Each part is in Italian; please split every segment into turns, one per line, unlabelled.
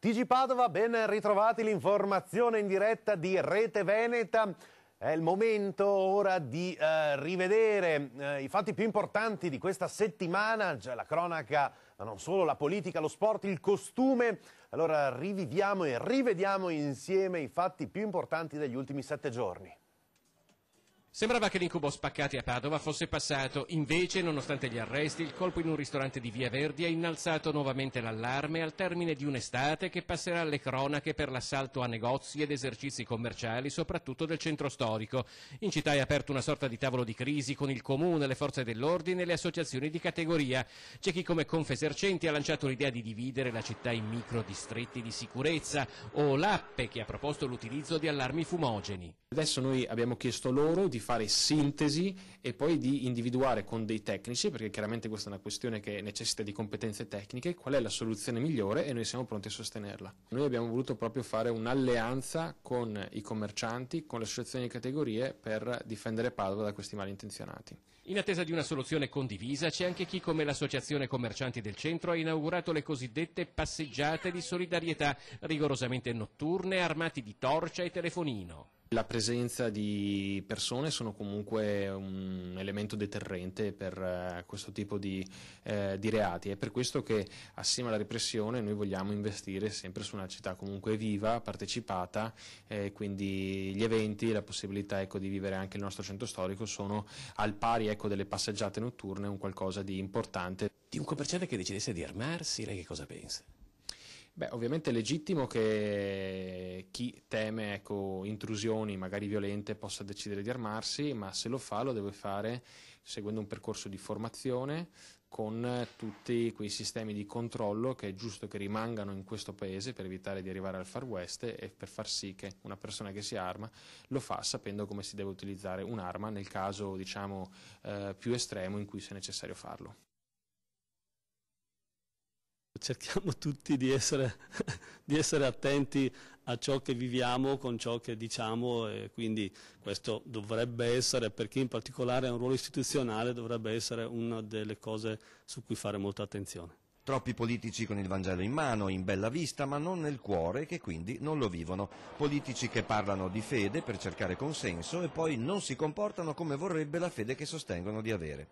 TG Padova, ben ritrovati l'informazione in diretta di Rete Veneta. È il momento ora di eh, rivedere eh, i fatti più importanti di questa settimana, cioè la cronaca, ma non solo, la politica, lo sport, il costume. Allora riviviamo e rivediamo insieme i fatti più importanti degli ultimi sette giorni.
Sembrava che l'incubo spaccati a Padova fosse passato, invece, nonostante gli arresti, il colpo in un ristorante di Via Verdi ha innalzato nuovamente l'allarme al termine di un'estate che passerà alle cronache per l'assalto a negozi ed esercizi commerciali, soprattutto del centro storico. In città è aperto una sorta di tavolo di crisi con il comune, le forze dell'ordine e le associazioni di categoria. C'è chi come Confesercenti ha lanciato l'idea di dividere la città in micro distretti di sicurezza o l'Appe che ha proposto
l'utilizzo di allarmi fumogeni. Adesso noi abbiamo chiesto loro di fare sintesi e poi di individuare con dei tecnici, perché chiaramente questa è una questione che necessita di competenze tecniche, qual è la soluzione migliore e noi siamo pronti a sostenerla. Noi abbiamo voluto proprio fare un'alleanza con i commercianti, con le associazioni di categorie per difendere Padova da questi malintenzionati.
In attesa di una soluzione condivisa c'è anche chi come l'associazione commercianti del centro ha inaugurato le cosiddette passeggiate di solidarietà rigorosamente notturne armati di torcia e telefonino.
La presenza di persone sono comunque un elemento deterrente per eh, questo tipo di, eh, di, reati. È per questo che assieme alla repressione noi vogliamo investire sempre su una città comunque viva, partecipata, eh, quindi gli eventi, la possibilità ecco, di vivere anche il nostro centro storico sono al pari ecco, delle passeggiate notturne un qualcosa di importante. Di un commerciante che decidesse di armarsi, lei che cosa pensa? Beh, ovviamente è legittimo che chi teme ecco, intrusioni, magari violente, possa decidere di armarsi, ma se lo fa lo deve fare seguendo un percorso di formazione con tutti quei sistemi di controllo che è giusto che rimangano in questo paese per evitare di arrivare al far west e per far sì che una persona che si arma lo fa sapendo come si deve utilizzare un'arma nel caso diciamo,
eh, più estremo in cui sia necessario farlo. Cerchiamo tutti di essere, di essere, attenti a ciò che viviamo con ciò che diciamo e quindi questo dovrebbe essere, per chi in particolare ha un ruolo istituzionale, dovrebbe essere una delle cose su cui fare molta attenzione. Troppi
politici con il Vangelo in mano, in bella vista, ma non nel cuore, che quindi non lo vivono. Politici che parlano di fede per cercare consenso e poi non si comportano come vorrebbe la fede che sostengono di avere.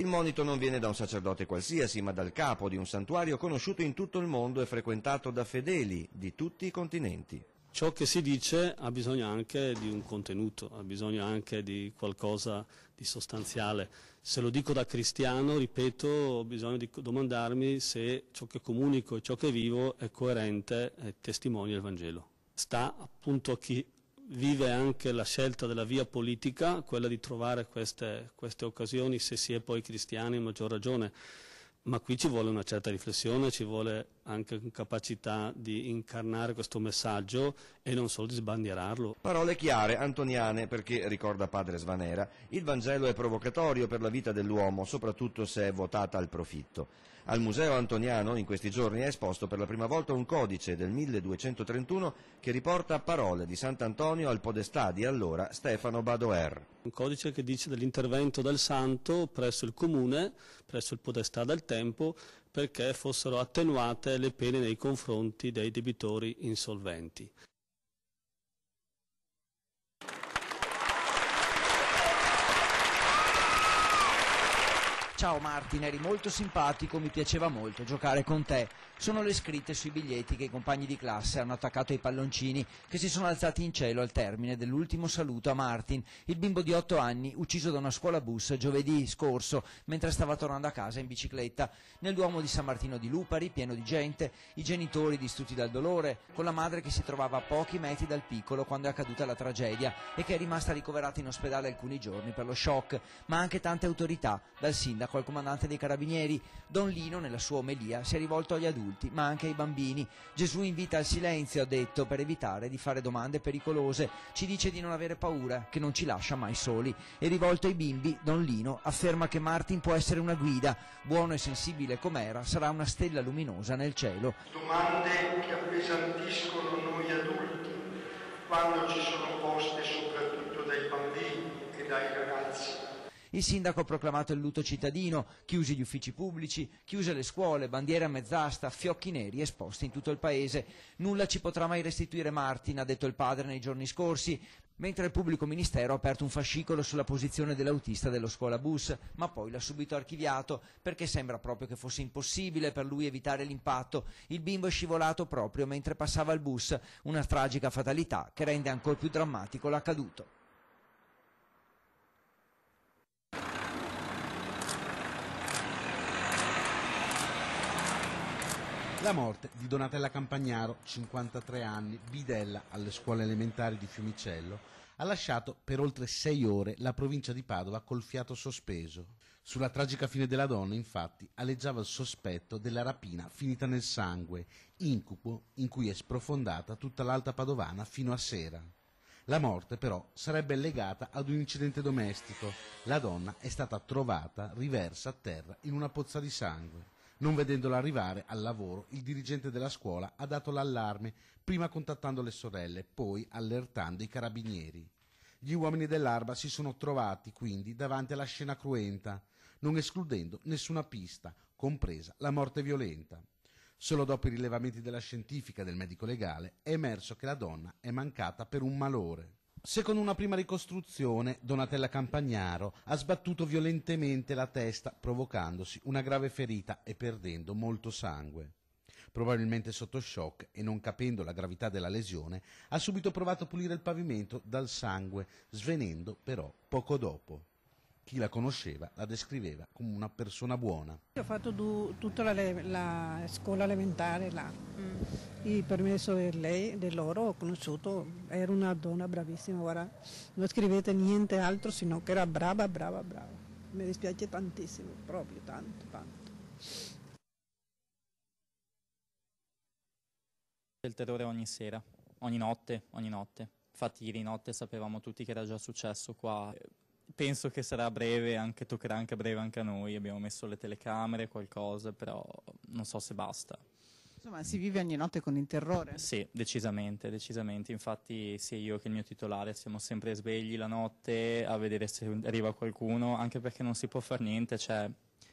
Il monito non viene da un sacerdote qualsiasi, ma dal capo di un santuario
conosciuto in tutto il mondo e frequentato da fedeli di tutti i continenti. Ciò che si dice ha bisogno anche di un contenuto, ha bisogno anche di qualcosa di sostanziale. Se lo dico da cristiano, ripeto, ho bisogno di domandarmi se ciò che comunico e ciò che vivo è coerente e testimonia il Vangelo. Sta appunto a chi vive anche la scelta della via politica, quella di trovare queste, queste occasioni, se si è poi cristiani, a maggior ragione ma qui ci vuole una certa riflessione, ci vuole anche capacità di incarnare questo messaggio e non solo di sbandierarlo. Parole chiare, antoniane, perché, ricorda padre Svanera, il Vangelo è
provocatorio per la vita dell'uomo, soprattutto se è votata al profitto. Al Museo Antoniano in questi giorni è esposto per la prima volta un codice del 1231 che riporta parole
di Sant'Antonio al podestà di allora Stefano Badoer. Un codice che dice dell'intervento del santo presso il comune presso il potestà del tempo perché fossero attenuate le pene nei confronti dei debitori insolventi.
Ciao Martin, eri molto simpatico, mi piaceva molto giocare con te. Sono le scritte sui biglietti che i compagni di classe hanno attaccato ai palloncini che si sono alzati in cielo al termine dell'ultimo saluto a Martin, il bimbo di 8 anni ucciso da una scuola bus giovedì scorso mentre stava tornando a casa in bicicletta nel Duomo di San Martino di Lupari, pieno di gente, i genitori distrutti dal dolore, con la madre che si trovava a pochi metri dal piccolo quando è accaduta la tragedia e che è rimasta ricoverata in ospedale alcuni giorni per lo shock, ma anche tante autorità, dal sindaco Sicilia, col comandante dei carabinieri, Don Lino nella sua omelia si è rivolto agli adulti, ma anche ai bambini. Gesù invita al silenzio, ha detto, per evitare di fare domande pericolose. Ci dice di non avere paura, che non ci lascia mai soli. E rivolto ai bimbi, Don Lino afferma che Martin può essere una guida. Buono e sensibile com'era, sarà una stella luminosa nel cielo.
Domande che appesantiscono noi adulti
quando ci sono poste soprattutto dai bambini e dai ragazzi.
Il sindaco ha proclamato il luto cittadino, chiusi gli uffici pubblici, chiuse le scuole, bandiere a mezz'asta, fiocchi neri esposti in tutto il paese. Nulla ci potrà mai restituire Martin, ha detto il padre nei giorni scorsi, mentre il pubblico ministero ha aperto un fascicolo sulla posizione dell'autista dello scuolabus, ma poi l'ha subito archiviato perché sembra proprio che fosse impossibile per lui evitare l'impatto. Il bimbo è scivolato proprio mentre passava il bus, una tragica fatalità che rende ancora più drammatico l'accaduto.
La morte di Donatella Campagnaro, 53 anni, bidella alle scuole elementari di Fiumicello, ha lasciato per oltre sei ore la provincia di Padova col fiato sospeso. Sulla tragica fine della donna, infatti, aleggiava il sospetto della rapina finita nel sangue, incubo in cui è sprofondata tutta l'alta padovana fino a sera. La morte però sarebbe legata ad un incidente domestico. La donna è stata trovata riversa a terra in una pozza di sangue. Non vedendola arrivare al lavoro, il dirigente della scuola ha dato l'allarme, prima contattando le sorelle, poi allertando i carabinieri. Gli uomini dell'Arba si sono trovati quindi davanti alla scena cruenta, non escludendo nessuna pista, compresa la morte violenta. Solo dopo i rilevamenti della scientifica e del medico legale è emerso che la donna è mancata per un malore. Secondo una prima ricostruzione Donatella Campagnaro ha sbattuto violentemente la testa provocandosi una grave ferita e perdendo molto sangue. Probabilmente sotto shock e non capendo la gravità della lesione, ha subito provato a pulire il pavimento dal sangue, svenendo però poco dopo. Chi la conosceva la descriveva come una persona buona.
Ho fatto tutta la, la scuola elementare là. Mm il permesso di lei, di loro, ho conosciuto, era una donna bravissima, ora non scrivete niente altro sino che era brava, brava, brava. Mi dispiace tantissimo, proprio tanto, tanto.
Il terrore ogni sera, ogni notte, ogni notte. Infatti ieri notte sapevamo tutti che era già successo qua. Penso che sarà a breve, anche, toccherà anche a breve anche a noi. Abbiamo messo le telecamere, qualcosa, però non so se basta.
Insomma, si vive ogni notte con il terrore.
Sì, decisamente, decisamente. Infatti sia io che il mio titolare siamo sempre svegli la notte a vedere se arriva qualcuno, anche perché non si può fare niente, cioè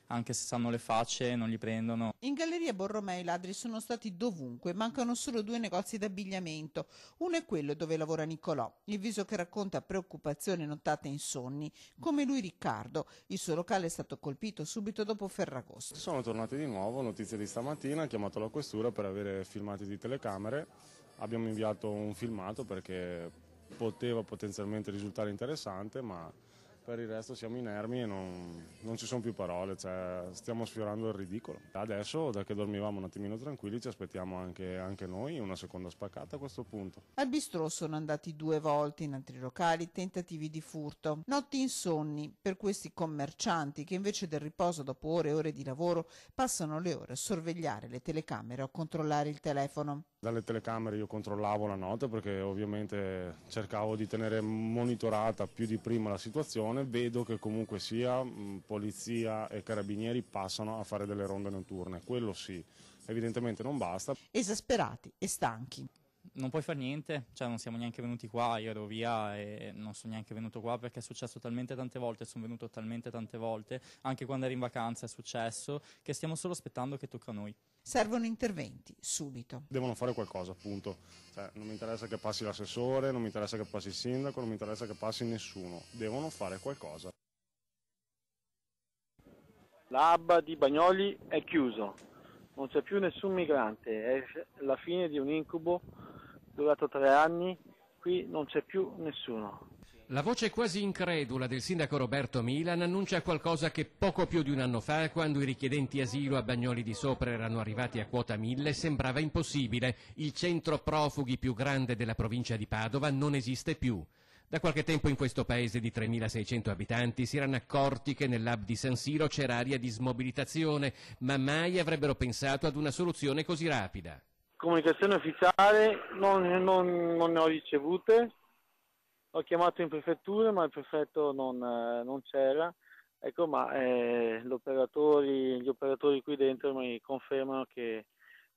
anche se sanno le facce non li prendono.
In Galleria Borromei i ladri sono stati dovunque, mancano solo due negozi d'abbigliamento. Uno è quello dove lavora Nicolò, il viso che racconta preoccupazioni nottate insonni, come lui Riccardo. Il suo locale è stato colpito subito dopo Ferragosto.
Sono tornati di nuovo, notizie di stamattina, ha chiamato la questura per avere filmati di telecamere. Abbiamo inviato un filmato perché poteva potenzialmente risultare interessante, ma per il resto siamo inermi e non, non ci sono più parole, cioè, stiamo sfiorando il ridicolo. Adesso, da che dormivamo un attimino tranquilli, ci aspettiamo anche, anche noi una seconda spaccata a questo punto.
Al bistrò sono andati due volte in altri locali tentativi di furto. Notti insonni per questi commercianti che invece del riposo dopo ore e ore di lavoro passano le ore a sorvegliare le telecamere o a controllare il telefono.
Dalle telecamere io controllavo la notte perché ovviamente cercavo di tenere monitorata più di prima la situazione, vedo che comunque sia mm, polizia e carabinieri passano a fare delle ronde notturne, quello sì, evidentemente non basta. Esasperati e stanchi.
Non puoi fare niente, cioè non siamo neanche venuti qua, io ero via e non sono neanche venuto qua perché è successo talmente tante volte, sono venuto talmente tante volte, anche quando ero in vacanza è successo, che stiamo solo aspettando che tocca a noi
servono interventi subito.
Devono fare qualcosa, appunto. Cioè, non
mi interessa che passi l'assessore,
non mi interessa che passi il sindaco, non mi interessa che passi nessuno. Devono fare qualcosa.
L'AB di Bagnoli è chiuso, non c'è più nessun migrante, è la fine di un incubo durato tre anni, qui non c'è più nessuno.
La voce quasi incredula del sindaco Roberto Milan annuncia qualcosa che poco più di un anno fa, quando i richiedenti asilo a Bagnoli di Sopra erano arrivati a quota 1000, sembrava impossibile. Il centro profughi più grande della provincia di Padova non esiste più. Da qualche tempo in questo paese di 3.600 abitanti si erano accorti che nell'hub di San Siro c'era aria di smobilitazione, ma mai avrebbero pensato ad una soluzione così rapida.
Comunicazione ufficiale non, non, non ne ho ricevute ho chiamato in prefettura, ma il prefetto non, eh, non c'era. Ecco, ma eh, operatori, gli operatori qui dentro mi confermano che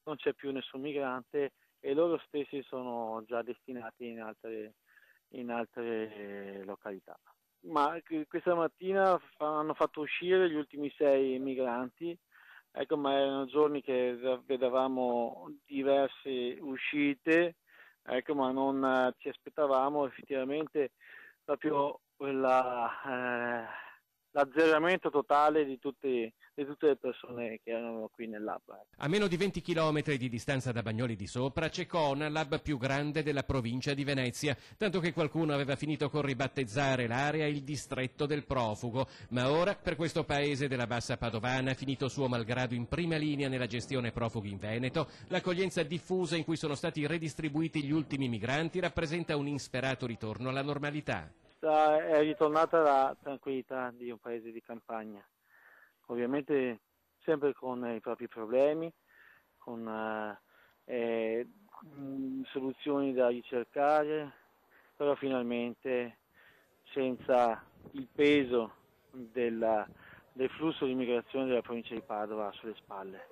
non c'è più nessun migrante e loro stessi sono già destinati in altre, in altre eh, località. Ma questa mattina hanno fatto uscire gli ultimi sei migranti, ecco, ma erano giorni che vedevamo diverse uscite Ecco, ma non eh, ci aspettavamo effettivamente proprio la, eh, l'azzeramento totale di tutti di tutte le persone che erano qui nell'hub. Ecco.
A meno di 20 km di distanza da Bagnoli di Sopra c'è Cona, l'hub più grande della provincia di Venezia, tanto che qualcuno aveva finito con ribattezzare l'area il distretto del profugo, ma ora per questo paese della bassa padovana, finito suo malgrado in prima linea nella gestione profughi in Veneto, l'accoglienza diffusa in cui sono stati redistribuiti gli ultimi migranti rappresenta un insperato ritorno alla normalità.
È ritornata la tranquillità di un paese di campagna ovviamente sempre con i propri problemi, con eh, eh soluzioni da ricercare, però finalmente senza il peso della, del flusso di immigrazione della provincia di Padova sulle spalle.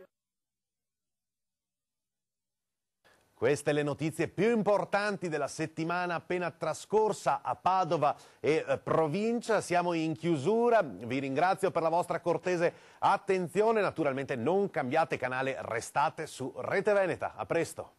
Queste le notizie più importanti della settimana appena trascorsa a Padova e eh, provincia. Siamo in chiusura, vi ringrazio per la vostra cortese attenzione. Naturalmente non cambiate canale, restate su Rete Veneta. A presto!